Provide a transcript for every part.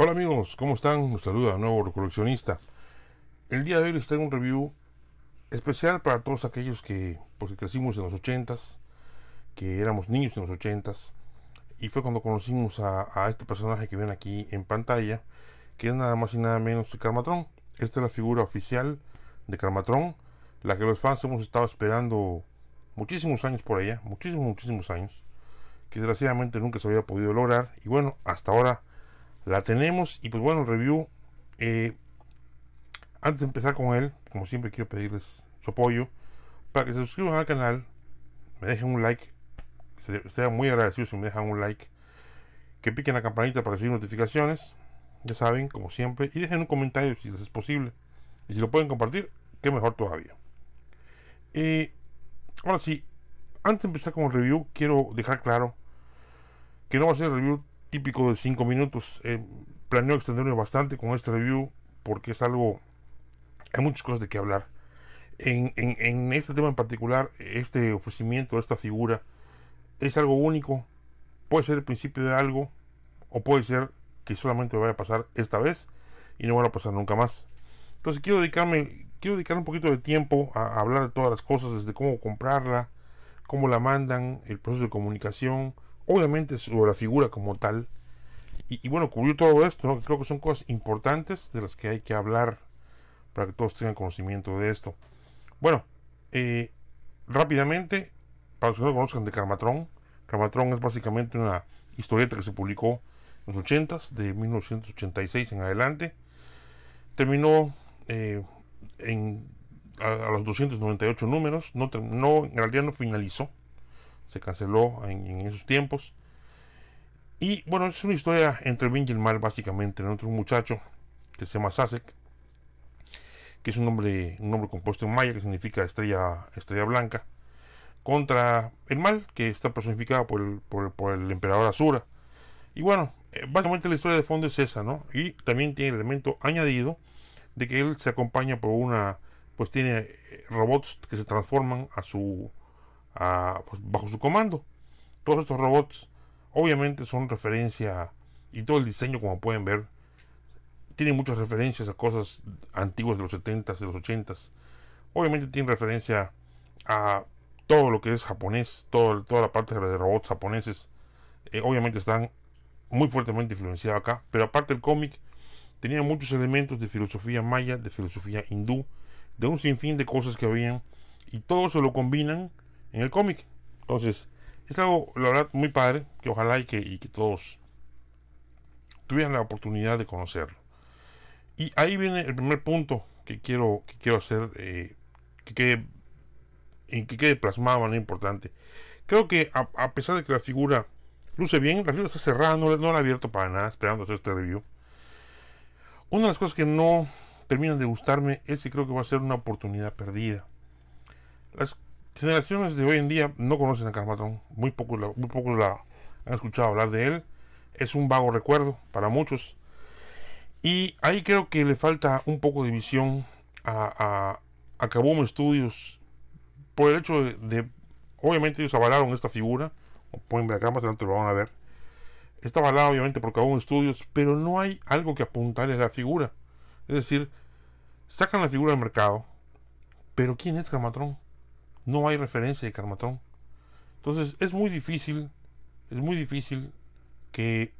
Hola amigos, ¿cómo están? Un saludo a nuevo Recoleccionista. El día de hoy les traigo un review especial para todos aquellos que pues, crecimos en los 80s, que éramos niños en los 80s, y fue cuando conocimos a, este personaje que ven aquí en pantalla, que es nada más y nada menos que Carmatron. Esta es la figura oficial de Carmatron, la que los fans hemos estado esperando muchísimos años por ella, muchísimos, muchísimos años, que desgraciadamente nunca se había podido lograr, y bueno, hasta ahora la tenemos. Y pues bueno, review. Eh, antes de empezar con él, como siempre quiero pedirles su apoyo para que se suscriban al canal, me dejen un like, sería muy agradecido si me dejan un like, que piquen la campanita para recibir notificaciones, ya saben, como siempre, y dejen un comentario si les es posible, y si lo pueden compartir, que mejor todavía. ahora sí, antes de empezar con el review, quiero dejar claro que no va a ser review típico de 5 minutos. Eh, planeo extenderme bastante con este review porque es algo. Hay muchas cosas de qué hablar. En, este tema en particular, este ofrecimiento, esta figura, es algo único. Puede ser el principio de algo, o puede ser que solamente vaya a pasar esta vez y no va a pasar nunca más. Entonces, quiero dedicarme, quiero dedicar un poquito de tiempo a, a hablar de todas las cosas, desde cómo comprarla, cómo la mandan, el proceso de comunicación, obviamente sobre la figura como tal. Y, bueno, cubrió todo esto, creo que son cosas importantes de las que hay que hablar para que todos tengan conocimiento de esto. Bueno, eh, rápidamente, para los que no conozcan de Carmatrón, Carmatrón es básicamente una historieta que se publicó en los 80s, de 1986 en adelante. Terminó eh, en, a, los 298 números, no, no, en realidad no finalizó, se canceló en, esos tiempos. Y bueno, es una historia entre el bien y el mal, básicamente. En otro muchacho que se llama Sasek, que es un nombre, un nombre compuesto en maya que significa estrella, estrella blanca, contra el mal, que está personificado por el, por el emperador Azura. Y bueno, eh, básicamente la historia de fondo es esa, ¿no? Y también tiene el elemento añadido de que él se acompaña por una, pues tiene eh, robots que se transforman a su, pues, bajo su comando. Todos estos robots obviamente son referencia y todo el diseño como pueden ver tiene muchas referencias a cosas antiguas de los 70s, de los 80s. Obviamente tiene referencia a todo lo que es japonés, todo, toda la parte de robots japoneses. Eh, obviamente están muy fuertemente influenciados acá, pero aparte el cómic tenía muchos elementos de filosofía maya, de filosofía hindú, de un sinfín de cosas que habían, y todo se lo combinan en el cómic. Entonces, es algo, la verdad, muy padre, que ojalá y que, y todos tuvieran la oportunidad de conocerlo. Y ahí viene el primer punto que quiero, que quiero hacer, eh, que, en que quede plasmado, no importante. Creo que a, pesar de que la figura luce bien, la figura está cerrada, no, la he abierto para nada, esperando hacer este review. Una de las cosas que no terminan de gustarme es que creo que va a ser una oportunidad perdida. Las Generaciones de hoy en día no conocen a Carmatón, muy pocos la, la han escuchado hablar de él, es un vago recuerdo para muchos. Y ahí creo que le falta un poco de visión a, a, Studios por el hecho de, Obviamente ellos avalaron esta figura, pueden ver acá más adelante lo van a ver. Está avalada obviamente por Kaboom Studios, pero no hay algo que apuntarle a la figura. Es decir, sacan la figura del mercado, pero ¿quién es Carmatrón? no hay referencia de Carmatón. Entonces es muy difícil, es muy difícil que,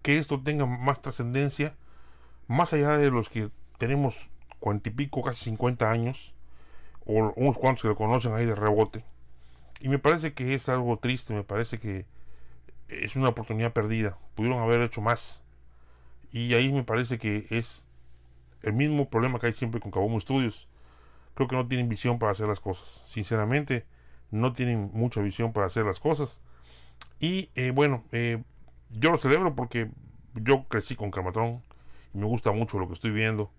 que esto tenga más trascendencia, más allá de los que tenemos cuantipico casi 50 años, o unos cuantos que lo conocen ahí de rebote. Y me parece que es algo triste, me parece que es una oportunidad perdida. Pudieron haber hecho más. Y ahí me parece que es el mismo problema que hay siempre con Cabomo Studios creo que no tienen visión para hacer las cosas. Sinceramente, no tienen mucha visión para hacer las cosas. Y eh, bueno, eh, yo lo celebro porque yo crecí con Camatrón... y me gusta mucho lo que estoy viendo.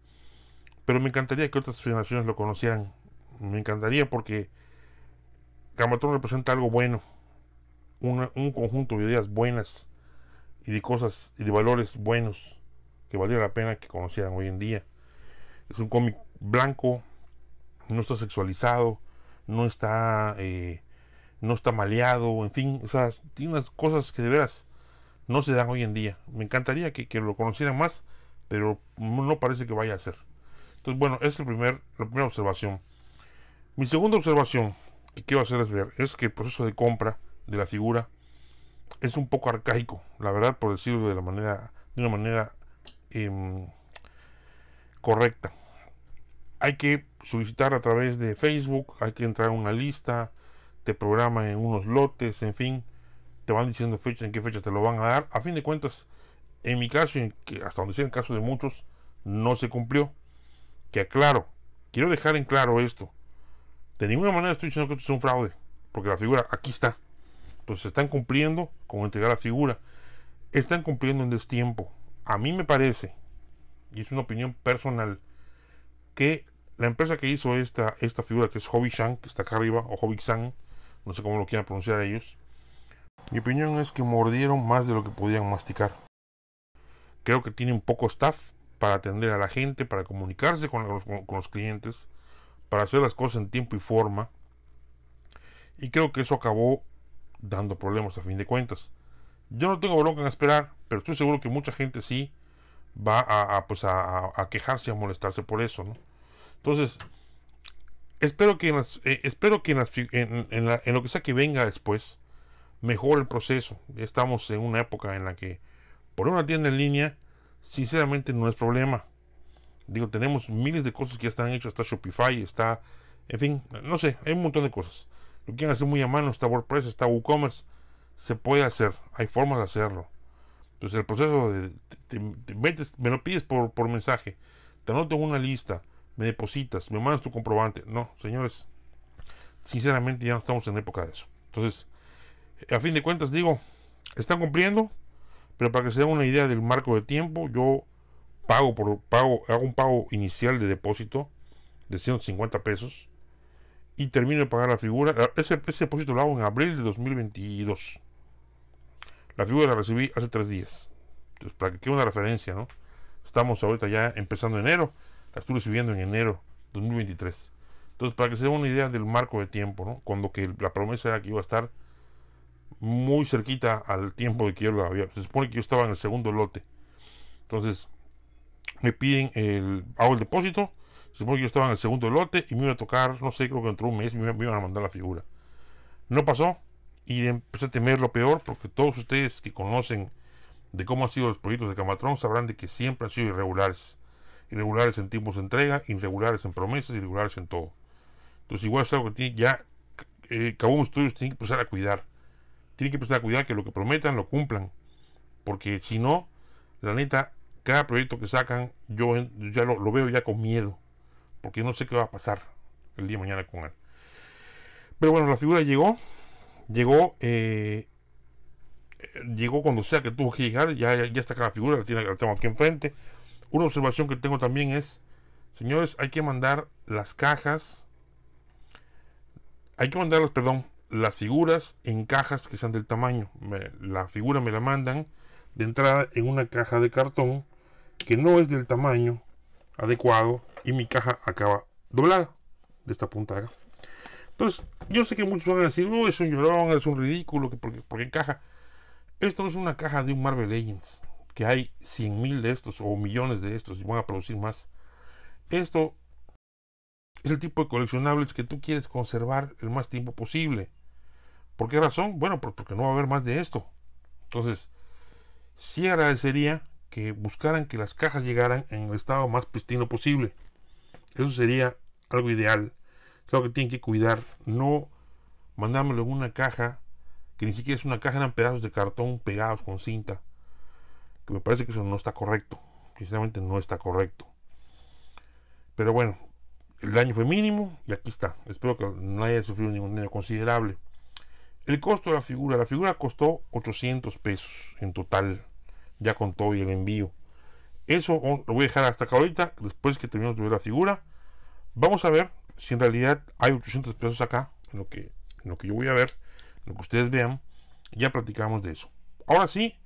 Pero me encantaría que otras generaciones lo conocieran. Me encantaría porque Carmatron representa algo bueno, un conjunto de ideas buenas y de cosas y de valores buenos que valdría la pena que conocieran hoy en día. Es un cómic blanco, no está sexualizado, no está, eh, no está maleado, en fin, o sea, tiene unas cosas que de veras no se dan hoy en día. Me encantaría que, lo conocieran más, pero no parece que vaya a ser. Entonces, bueno, es el primer, la primera observación. Mi segunda observación que quiero hacerles ver es que el proceso de compra de la figura es un poco arcaico, la verdad, por decirlo de la manera, de una manera em, correcta. Hay que solicitar a través de Facebook, hay que entrar a una lista, te programan en unos lotes, en fin, te van diciendo fecha, en qué fecha te lo van a dar. A fin de cuentas, en mi caso, y hasta donde sea el caso de muchos, no se cumplió. Que aclaro, quiero dejar en claro esto. De ninguna manera estoy diciendo que esto es un fraude, porque la figura aquí está. Entonces están cumpliendo con entregar la figura. Están cumpliendo en destiempo. A mí me parece, y es una opinión personal, que la empresa que hizo esta, esta figura, que es hobby Shang, que está acá arriba, o hobby Xang, no sé cómo lo quieran pronunciar ellos, mi opinión es que mordieron más de lo que podían masticar. Creo que tienen poco staff para atender a la gente, para comunicarse con los, clientes, para hacer las cosas en tiempo y forma. Y creo que eso acabó dando problemas a fin de cuentas. Yo no tengo bronca en esperar, pero estoy seguro que mucha gente sí va a, quejarse pues a quejarse, a molestarse por eso, ¿no? Entonces, espero que, en, eh, espero que en, lo que sea que venga después, mejore el proceso. Estamos en una época en la que poner una tienda en línea, sinceramente, no es problema. Digo, tenemos miles de cosas que ya están hechas. Está Shopify, está, en fin, no sé, hay un montón de cosas. Lo quieren hacer muy a mano, está WordPress, está WooCommerce. Se puede hacer, hay formas de hacerlo. Entonces el proceso de, te, metes, me lo pides por, por mensaje, te anoto una lista, me depositas, me mandas tu comprobante. No, señores, sinceramente ya no estamos en época de eso. Entonces, eh, a fin de cuentas, digo, están cumpliendo, pero para que se den una idea del marco de tiempo, yo pago por pago, hago un pago inicial de depósito de 150 pesos y termino de pagar la figura. Eh, ese, depósito lo hago en abril de 2022. La figura la recibí hace tres días. Entonces, para que quede una referencia, ¿no? Estamos ahorita ya empezando enero la estuve subiendo en enero 2023. Entonces, para que se den una idea del marco de tiempo, ¿no? Cuando que la promesa era que iba a estar muy cerquita al tiempo de que yo lo había. Se supone que yo estaba en el segundo lote. Entonces, me piden el. hago el depósito. Se supone que yo estaba en el segundo lote y me iba a tocar, no sé, creo que dentro de un mes me, me iban a mandar la figura. No pasó y em, empecé a temer lo peor porque todos ustedes que conocen de cómo han sido los proyectos de Camatrón sabrán de que siempre han sido irregulares irregulares en tiempos de entrega, irregulares en promesas, irregulares en todo. Entonces igual es algo que tiene ya, eh, estudios estudios tiene que empezar a cuidar. tienen que empezar a cuidar que lo que prometan lo cumplan. Porque si no, la neta, cada proyecto que sacan, yo, ya lo, veo ya con miedo. Porque no sé qué va a pasar el día de mañana con él. Pero bueno, la figura llegó. Llegó. Eh, eh, llegó cuando sea que tuvo que llegar. Ya, ya, está acá la figura, la, tiene, la aquí enfrente. Una observación que tengo también es, señores, hay que mandar las cajas, hay que mandarlas, perdón, las figuras en cajas que sean del tamaño. la figura me la mandan de entrada en una caja de cartón que no es del tamaño adecuado y mi caja acaba doblada de esta punta acá. Entonces, yo sé que muchos van a decir, oh, es un llorón, es un ridículo, porque, porque encaja. Esto no es una caja de un Marvel Legends que hay mil de estos o millones de estos y van a producir más. Esto es el tipo de coleccionables que tú quieres conservar el más tiempo posible. ¿Por qué razón? Bueno, pues porque no va a haber más de esto. Entonces, sí agradecería que buscaran que las cajas llegaran en el estado más pristino posible. Eso sería algo ideal. Es algo que tienen que cuidar. No mandármelo en una caja que ni siquiera es una caja, eran pedazos de cartón pegados con cinta me parece que eso no está correcto. Sinceramente no está correcto. Pero bueno, el daño fue mínimo y aquí está. Espero que no haya sufrido ningún daño considerable. El costo de la figura. La figura costó 800 pesos en total, ya con todo y el envío. Eso lo voy a dejar hasta acá ahorita, después que terminemos de ver la figura. Vamos a ver si en realidad hay 800 pesos acá, en lo que, lo que yo voy a ver, lo que ustedes vean. Ya platicamos de eso. Ahora sí,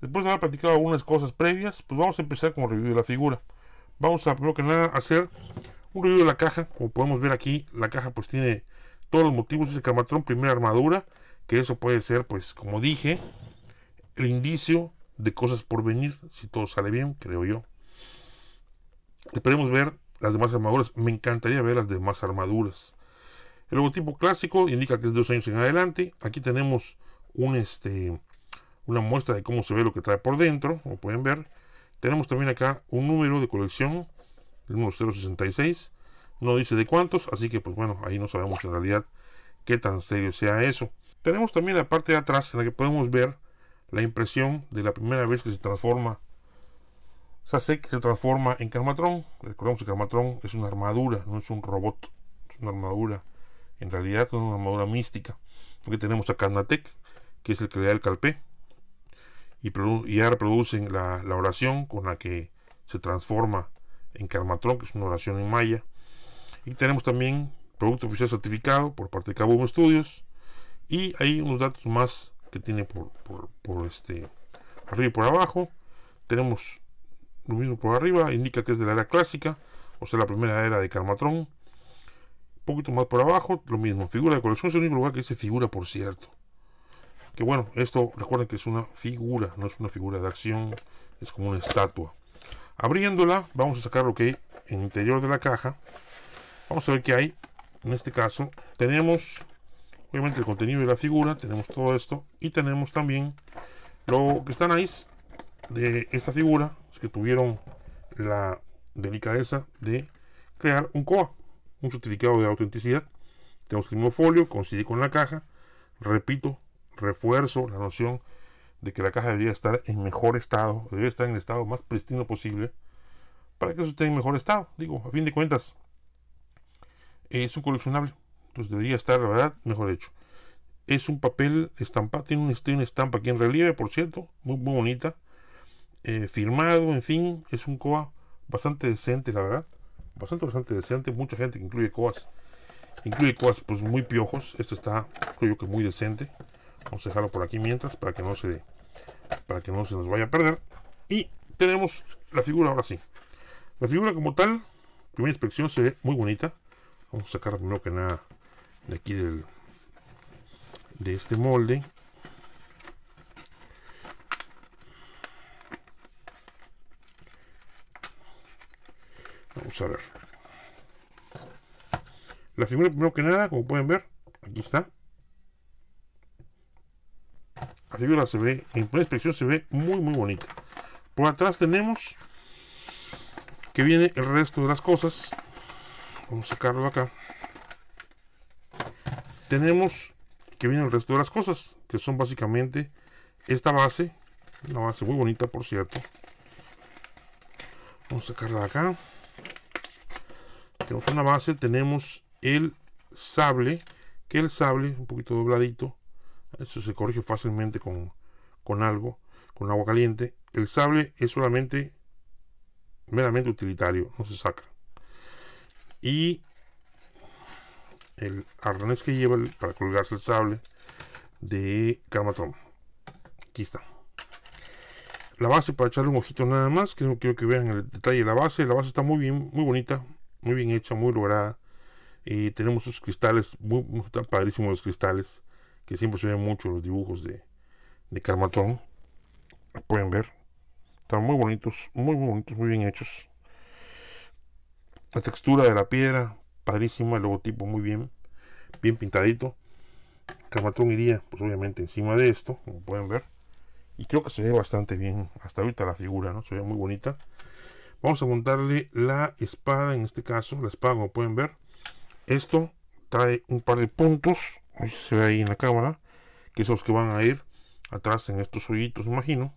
Después de haber platicado algunas cosas previas, pues vamos a empezar con el review de la figura. Vamos a primero que nada hacer un review de la caja. Como podemos ver aquí, la caja pues tiene todos los motivos de camatrón, primera armadura, que eso puede ser pues como dije, el indicio de cosas por venir, si todo sale bien, creo yo. Esperemos ver las demás armaduras, me encantaría ver las demás armaduras. El logotipo clásico indica que es de dos años en adelante. Aquí tenemos un este una muestra de cómo se ve lo que trae por dentro, como pueden ver. Tenemos también acá un número de colección, el número 066. No dice de cuántos, así que pues bueno, ahí no sabemos en realidad qué tan serio sea eso. Tenemos también la parte de atrás en la que podemos ver la impresión de la primera vez que se transforma que se transforma en Karmatron. Recordemos que Karmatron es una armadura, no es un robot. Es una armadura. En realidad es una armadura mística. Aquí tenemos a Karnatek, que es el que le da el calpé y, ya reproducen la, oración con la que se transforma en Karmatron, que es una oración en maya. Y tenemos también producto oficial certificado por parte de Cabo Studios. Y hay unos datos más que tiene por, este arriba y por abajo. Tenemos lo mismo por arriba, indica que es de la era clásica, o sea, la primera era de carmatron Un poquito más por abajo, lo mismo, figura de colección, es el único lugar que dice figura, por cierto. Que bueno, esto recuerden que es una figura, no es una figura de acción, es como una estatua. Abriéndola, vamos a sacar lo que hay en el interior de la caja. Vamos a ver qué hay. En este caso, tenemos obviamente el contenido de la figura, tenemos todo esto y tenemos también lo que están ahí de esta figura, que tuvieron la delicadeza de crear un COA, un certificado de autenticidad. Tenemos el mismo folio, coincide con la caja. Repito, refuerzo la noción de que la caja debería estar en mejor estado, debería estar en el estado más pristino posible, para que eso esté en mejor estado. Digo, a fin de cuentas, es un coleccionable, entonces debería estar, la verdad, mejor hecho. Es un papel estampado, tiene, un, estampa aquí en relieve, por cierto, muy, muy bonita, eh, firmado, en fin, es un COA bastante decente, la verdad, bastante, bastante decente. Mucha gente que incluye COAs, incluye COAs, pues muy piojos, este está, creo yo que muy decente. Vamos a dejarlo por aquí mientras para que no se para que no se nos vaya a perder. Y tenemos la figura ahora sí. La figura como tal, primera inspección se ve muy bonita. Vamos a sacar primero que nada de aquí de este molde. Vamos a ver. La figura primero que nada, como pueden ver, aquí está se ve, en primera inspección se ve muy muy bonita. Por atrás tenemos que viene el resto de las cosas. Vamos a sacarlo acá. Tenemos que viene el resto de las cosas, que son básicamente esta base, una base muy bonita por cierto. Vamos a sacarla de acá. Tenemos una base, tenemos el sable, que el sable, un poquito dobladito, eso se corrige fácilmente con, con algo, con agua caliente. El sable es solamente meramente utilitario, no se saca. Y el arnés que lleva para colgarse el sable de Karmatron. Aquí está. La base para echarle un ojito nada más. que no quiero que vean el detalle de la base. La base está muy bien, muy bonita, muy bien hecha, muy lograda. Y eh, tenemos sus cristales, muy, están padrísimos los cristales que siempre se ve mucho los dibujos de, de Carmatón. Pueden ver. Están muy bonitos, muy, bonitos, muy bien hechos. La textura de la piedra, padrísima, el logotipo muy bien, bien pintadito. Carmatón iría, pues obviamente, encima de esto, como pueden ver. Y creo que se ve bastante bien hasta ahorita la figura, ¿no? Se ve muy bonita. Vamos a montarle la espada, en este caso, la espada, como pueden ver. Esto trae un par de puntos se ve ahí en la cámara, que son los que van a ir atrás en estos hoyitos, imagino.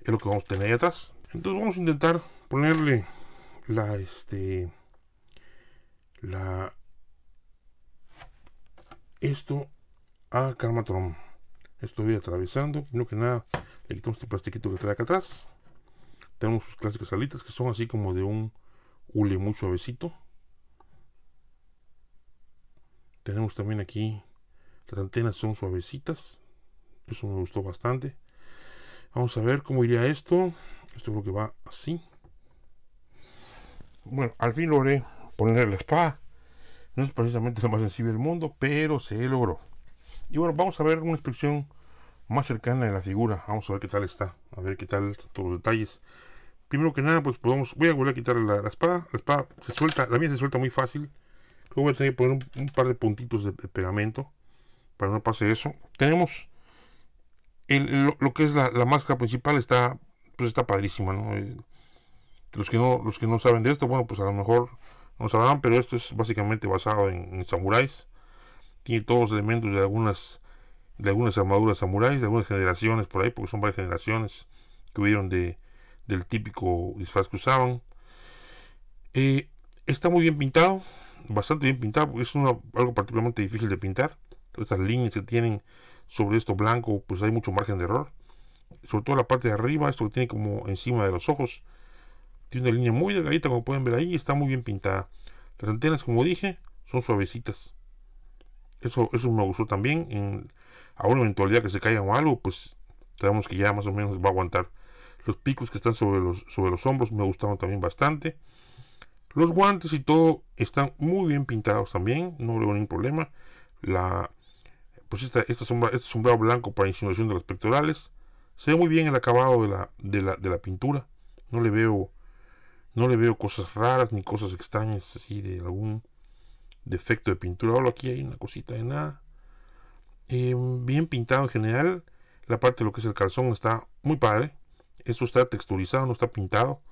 Es lo que vamos a tener ahí atrás. Entonces vamos a intentar ponerle la este la esto a Karmatron. Estoy atravesando, no que nada le quitamos este plastiquito que trae acá atrás. Tenemos sus clásicas alitas que son así como de un hule muy suavecito. Tenemos también aquí las antenas son suavecitas. Eso me gustó bastante. Vamos a ver cómo iría esto. Esto creo que va así. Bueno, al fin logré poner la espada. No es precisamente lo más sensible del mundo, pero se logró. Y bueno, vamos a ver una inspección más cercana de la figura. Vamos a ver qué tal está. A ver qué tal todos los detalles. Primero que nada, pues podemos. Voy a volver a quitar la, la espada. La espada se suelta. La mía se suelta muy fácil voy a tener que poner un, par de puntitos de, pegamento para no pase eso. Tenemos lo, que es la, máscara principal está pues está padrísima, ¿no? Eh, los que no los que no saben de esto, bueno, pues a lo mejor no sabrán, pero esto es básicamente basado en, samuráis. Tiene todos los elementos de algunas de algunas armaduras samuráis, de algunas generaciones por ahí, porque son varias generaciones que hubieron de, del típico disfraz que usaban. Eh, está muy bien pintado, bastante bien pintado porque es algo particularmente difícil de pintar. Todas Estas líneas que tienen sobre esto blanco, pues hay mucho margen de error. Sobre todo la parte de arriba, esto que tiene como encima de los ojos. Tiene una línea muy delgadita, como pueden ver ahí, está muy bien pintada. Las antenas, como dije, son suavecitas. Eso, eso me gustó también. En, a una eventualidad que se caigan o algo, pues sabemos que ya más o menos va a aguantar. Los picos que están sobre los, sobre los hombros me gustaron también bastante. Los guantes y todo están muy bien pintados también, no veo ningún problema. La, pues esta, sombra, este sombreado blanco para insinuación de las pectorales. Se ve muy bien el acabado de la, de la, pintura. No le veo no le veo cosas raras ni cosas extrañas así de algún defecto de pintura. Ahora aquí hay una cosita de nada. Em, bien pintado en general. La parte de lo que es el calzón está muy padre. Esto está texturizado, no está pintado.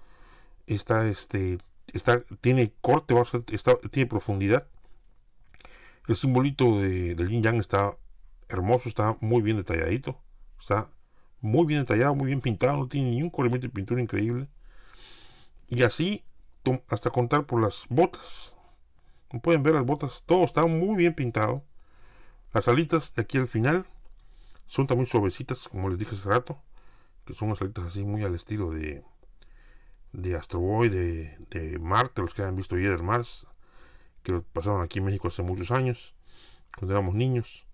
Está este tiene corte, tiene profundidad. El simbolito de, del yin yang está hermoso, está muy bien detalladito. Está muy bien detallado, muy bien pintado, no tiene ningún corrimiento de pintura increíble. Y así hasta contar por las botas. Como pueden ver las botas, todo está muy bien pintado. Las alitas de aquí al final son también suavecitas, como les dije hace rato, que son unas alitas así muy al estilo de, de Astro de, Marte, los que han visto ayer Mars, que pasaron aquí en México hace muchos años, cuando éramos niños.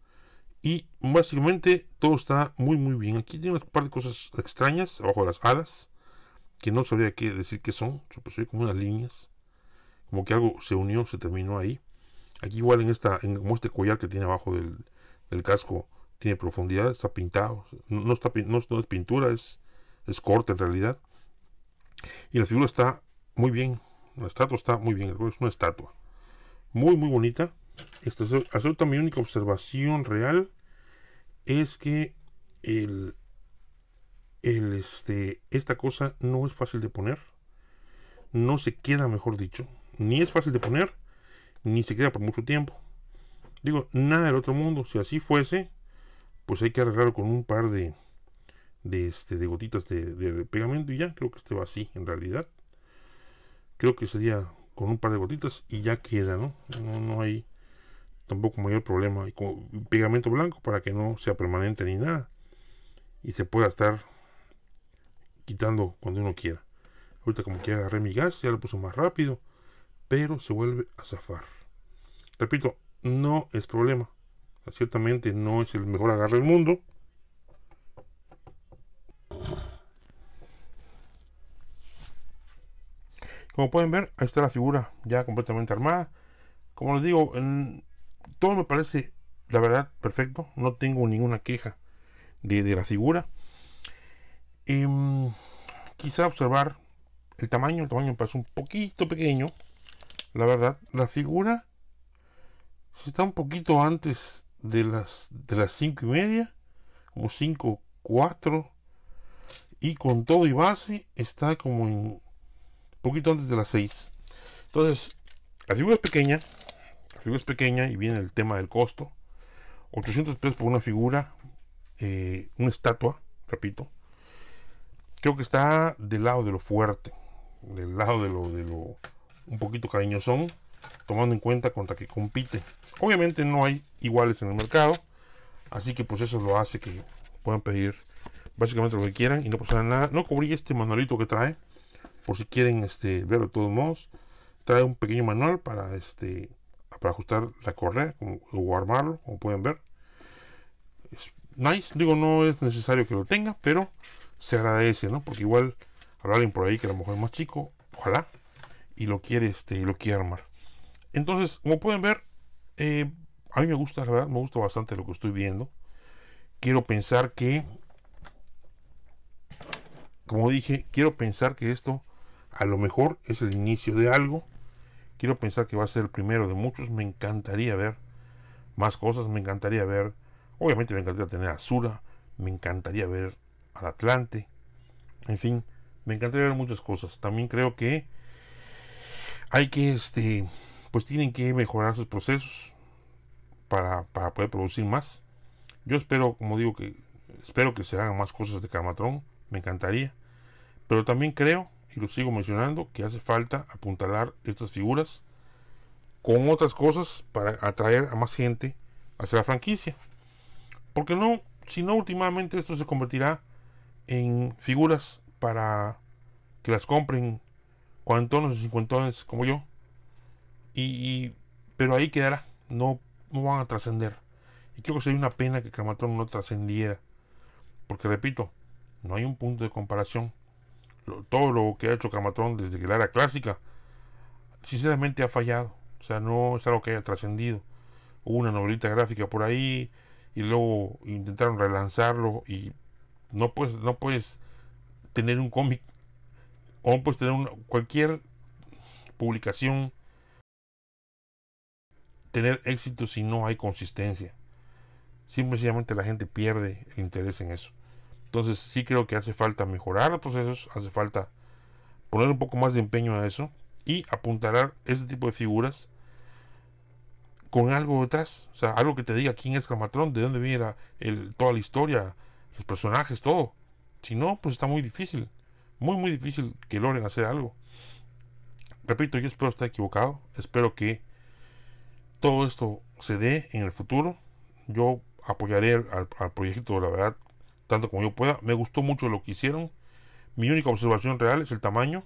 Y básicamente todo está muy muy bien. Aquí tiene un par de cosas extrañas abajo de las alas, que no sabría qué decir que son, Supongo como unas líneas, como que algo se unió, se terminó ahí. Aquí igual en esta, como este collar que tiene abajo del, casco, tiene profundidad, está pintado, no, está, no, es pintura, es corte en realidad y la figura está muy bien. La estatua está muy bien. Es una estatua. Muy, muy bonita. Esta absoluta mi única observación real es que el, el este, esta cosa no es fácil de poner. No se queda, mejor dicho. Ni es fácil de poner, ni se queda por mucho tiempo. Digo, nada del otro mundo. Si así fuese, pues hay que arreglarlo con un par de, de, este, gotitas de, pegamento y ya, creo que este va así en realidad. Creo que sería con un par de gotitas y ya queda, ¿no? No, hay tampoco mayor problema. y con pegamento blanco para que no sea permanente ni nada. Y se pueda estar quitando cuando uno quiera. Ahorita como que agarré mi gas, ya lo puso más rápido. Pero se vuelve a zafar. Repito, no es problema. Ciertamente no es el mejor agarre del mundo. Como pueden ver, ahí está la figura ya completamente armada. Como les digo, todo me parece, la verdad, perfecto. No tengo ninguna queja de, la figura. Em, quizá observar el tamaño. El tamaño me parece un poquito pequeño. La verdad, la figura está un poquito antes de las de las cinco y media, como 5, 4, y con todo y base está como en poquito antes de las 6. Entonces, la figura es pequeña, la figura es pequeña y viene el tema del costo. 800 pesos por una figura, eh, una estatua, repito. Creo que está del lado de lo fuerte, del lado de lo, de lo un poquito cariñosón, tomando en cuenta contra que compite. Obviamente no hay iguales en el mercado, así que pues eso lo hace que puedan pedir básicamente lo que quieran y no pasarán nada. No cubrí este manualito que trae, por si quieren este, verlo de todos modos. Trae un pequeño manual para, este, ajustar la correa o armarlo, como pueden ver. Es nice, digo, no es necesario que lo tenga, pero se agradece, ¿no? Porque igual habrá alguien por ahí que a lo mejor es más chico, ojalá, y lo quiere, este, lo quiere armar. Entonces, como pueden ver, eh, a mí me gusta, me gusta bastante lo que estoy viendo. Quiero pensar que, como dije, quiero pensar que esto a lo mejor es el inicio de algo. Quiero pensar que va a ser el primero de muchos. Me encantaría ver más cosas. Me encantaría ver. Obviamente me encantaría tener a Sura. Me encantaría ver al Atlante. En fin, me encantaría ver muchas cosas. También creo que hay que este. Pues tienen que mejorar sus procesos para, poder producir más. Yo espero, como digo, que espero que se hagan más cosas de Camatron. Me encantaría. Pero también creo y lo sigo mencionando, que hace falta apuntalar estas figuras con otras cosas para atraer a más gente hacia la franquicia. Porque no, si no, últimamente esto se convertirá en figuras para que las compren cuarentones o cincuentones como yo. Y, pero ahí quedará, no, no van a trascender. Y creo que sería una pena que Cramatón no trascendiera. Porque repito, no hay un punto de comparación todo lo que ha hecho Camatrón desde que la era clásica, sinceramente ha fallado. O sea, no es algo que haya trascendido. Hubo una novelita gráfica por ahí y luego intentaron relanzarlo y no puedes, no puedes tener un cómic o no puedes tener cualquier publicación tener éxito si no hay consistencia. Simplemente la gente pierde el interés en eso. Entonces sí creo que hace falta mejorar los procesos, hace falta poner un poco más de empeño a eso y a este tipo de figuras con algo detrás, o sea, algo que te diga quién es matrón, de dónde viene toda la historia, los personajes, todo. Si no, pues está muy difícil, muy muy difícil que logren hacer algo. Repito, yo espero estar equivocado, espero que todo esto se dé en el futuro. Yo apoyaré al, al proyecto, la verdad, tanto como yo pueda. Me gustó mucho lo que hicieron. Mi única observación real es el tamaño.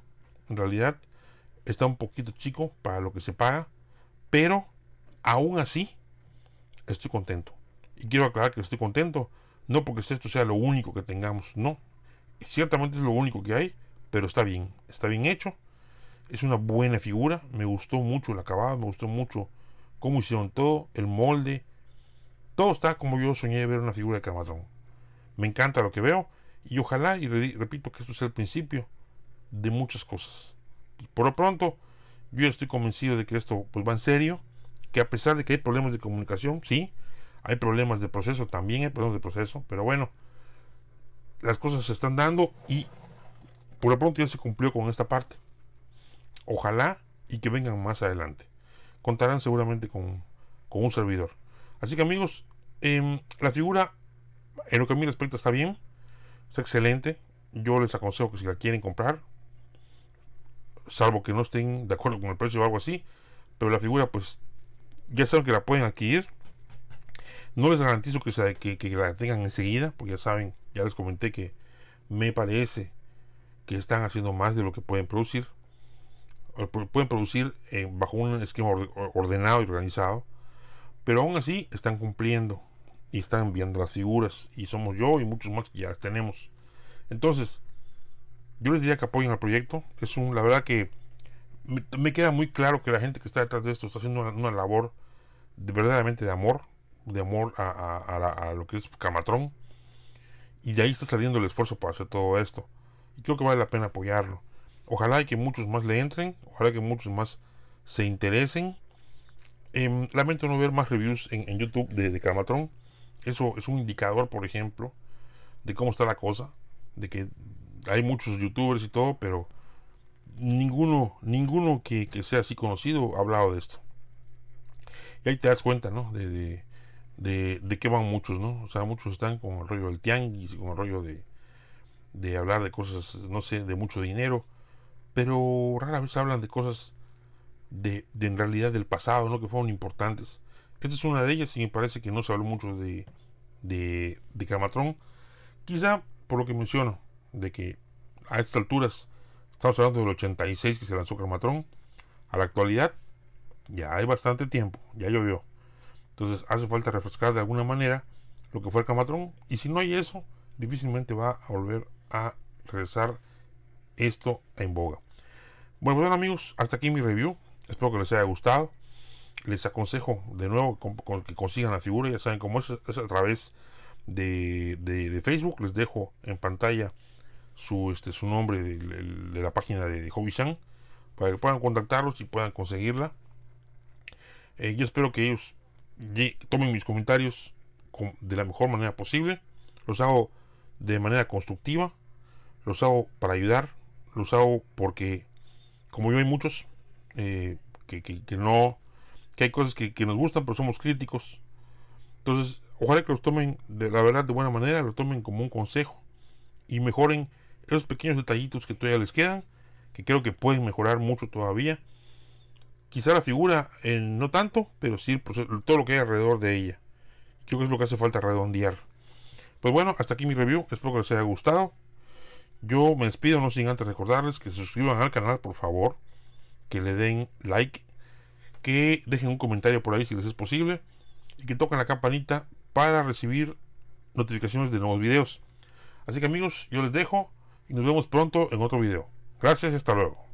En realidad está un poquito chico para lo que se paga. Pero aún así estoy contento. Y quiero aclarar que estoy contento. No porque esto sea lo único que tengamos. No. Ciertamente es lo único que hay. Pero está bien. Está bien hecho. Es una buena figura. Me gustó mucho el acabado. Me gustó mucho cómo hicieron todo. El molde. Todo está como yo soñé de ver una figura de camatón me encanta lo que veo y ojalá, y repito que esto es el principio de muchas cosas. Por lo pronto, yo estoy convencido de que esto pues, va en serio, que a pesar de que hay problemas de comunicación, sí, hay problemas de proceso, también hay problemas de proceso, pero bueno, las cosas se están dando y por lo pronto ya se cumplió con esta parte. Ojalá y que vengan más adelante. Contarán seguramente con, con un servidor. Así que amigos, em, la figura en lo que a mí respecta está bien, está excelente. Yo les aconsejo que si la quieren comprar, salvo que no estén de acuerdo con el precio o algo así, pero la figura pues ya saben que la pueden adquirir. No les garantizo que, que, la tengan enseguida, porque ya saben, ya les comenté que me parece que están haciendo más de lo que pueden producir. Eh, pueden producir eh, bajo un esquema ordenado y organizado, pero aún así están cumpliendo y están viendo las figuras y somos yo y muchos más que ya las tenemos. Entonces, yo les diría que apoyen al proyecto. Es un, la verdad que me, queda muy claro que la gente que está detrás de esto está haciendo una, labor verdaderamente de amor, de amor a, lo que es Camatrón. Y de ahí está saliendo el esfuerzo para hacer todo esto. Y creo que vale la pena apoyarlo. Ojalá que muchos más le entren, ojalá que muchos más se interesen. Em, lamento no ver más reviews en, YouTube de, de Camatrón eso es un indicador, por ejemplo, de cómo está la cosa, de que hay muchos youtubers y todo, pero ninguno, ninguno que, sea así conocido ha hablado de esto. Y ahí te das cuenta, ¿no? De, de, de, que van muchos, ¿no? O sea, muchos están con el rollo del tianguis, con el rollo de, de hablar de cosas, no sé, de mucho dinero, pero rara vez hablan de cosas de, de en realidad del pasado, ¿no? Que fueron importantes esta es una de ellas y me parece que no se habló mucho de, de, Quizá por lo que menciono, de que a estas alturas, estamos hablando del 86 que se lanzó Camatron, a la actualidad ya hay bastante tiempo, ya llovió. Entonces hace falta refrescar de alguna manera lo que fue el Camatron. Y si no hay eso, difícilmente va a volver a regresar esto en boga. Bueno, pues bueno amigos, hasta aquí mi review. Espero que les haya gustado les aconsejo de nuevo que consigan la figura, ya saben cómo es, es a través de, Facebook, les dejo en pantalla su, este, su nombre de, la página de Hobby para que puedan contactarlos y puedan conseguirla. Eh, yo espero que ellos tomen mis comentarios de la mejor manera posible. Los hago de manera constructiva, los hago para ayudar, los hago porque, como yo hay muchos eh, que no que hay cosas que, nos gustan, pero somos críticos. Entonces, ojalá que los tomen de la verdad de buena manera, lo tomen como un consejo y mejoren esos pequeños detallitos que todavía les quedan, que creo que pueden mejorar mucho todavía. Quizá la figura eh, no tanto, pero sí todo lo que hay alrededor de ella. Creo que es lo que hace falta redondear. Pues bueno, hasta aquí mi review, espero que les haya gustado. Yo me despido, no sin antes recordarles que se suscriban al canal, por favor, que le den like que dejen un comentario por ahí si les es posible y que toquen la campanita para recibir notificaciones de nuevos videos. Así que amigos, yo les dejo y nos vemos pronto en otro video. Gracias y hasta luego.